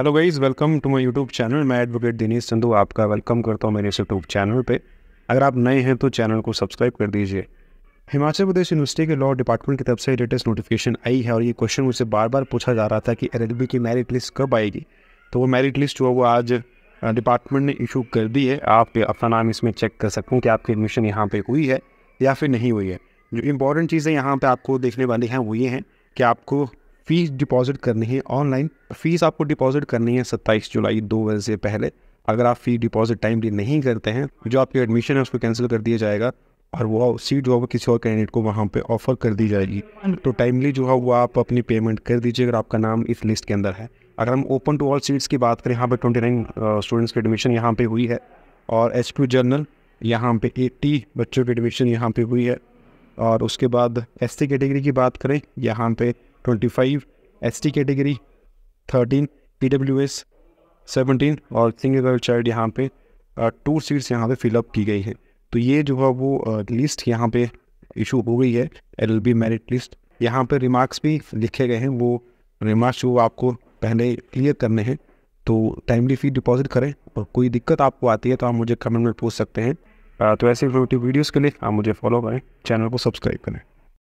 hello guys welcome to my YouTube channel मैं advocate Dinesh Chandu आपका welcome करता हूं मेरे यूट्यूब चैनल पे अगर आप नए हैं तो चैनल को सब्सक्राइब कर दीजिए हिमाचल प्रदेश यूनिवर्सिटी के लॉ डिपार्टमेंट की तरफ से लेटेस्ट नोटिफिकेशन आई है और ये क्वेश्चन मुझसे बार बार पूछा जा रहा था कि एल की मेरिट लिस्ट कब आएगी तो वो मेरिट लिस्ट जो है वो आज डिपार्टमेंट ने इशू कर दी है आप अपना नाम इसमें चेक कर सकते हैं कि आपकी एडमिशन यहाँ पर हुई है या फिर नहीं हुई है जो इंपॉर्टेंट चीज़ें यहाँ पर आपको देखने वाली हैं वो ये हैं कि आपको फ़ीस डिपॉजिट करनी है ऑनलाइन फ़ीस आपको डिपॉजिट करनी है सत्ताईस जुलाई दो बजे से पहले अगर आप फ़ीस डिपॉजिट टाइमली नहीं करते हैं जो आपकी एडमिशन है उसको कैंसिल कर दिया जाएगा और वो सीट जो है किसी और कैंडिडेट को वहाँ पे ऑफ़र कर दी जाएगी तो टाइमली जो है वो आप अपनी पेमेंट कर दीजिए अगर आपका नाम इस लिस्ट के अंदर है अगर हम ओपन टू ऑल सीट्स की बात करें यहाँ पे ट्वेंटी नाइन स्टूडेंट्स की एडमिशन यहाँ पे हुई है और एच क्यू जर्नल यहाँ पे एट्टी बच्चों की एडमिशन यहाँ पर हुई है और उसके बाद एस सी कैटेगरी की बात करें यहाँ पर twenty five S T category thirteen P W S seventeen और सिंगल गर्ल चाइल्ड यहाँ पे टू सीट्स यहाँ पे फिलअप की गई है तो ये जो है वो लिस्ट यहाँ पे इशू हो गई है L L B merit list यहाँ पे रिमार्क्स भी लिखे गए हैं वो रिमार्क्स जो आपको पहले क्लियर करने हैं तो टाइमली फी डिपॉजिट करें और कोई दिक्कत आपको आती है तो आप मुझे कमेंट में पूछ सकते हैं तो ऐसे इन्फॉर्मेटिव वीडियोज़ के लिए आप मुझे फॉलो करें चैनल को सब्सक्राइब करें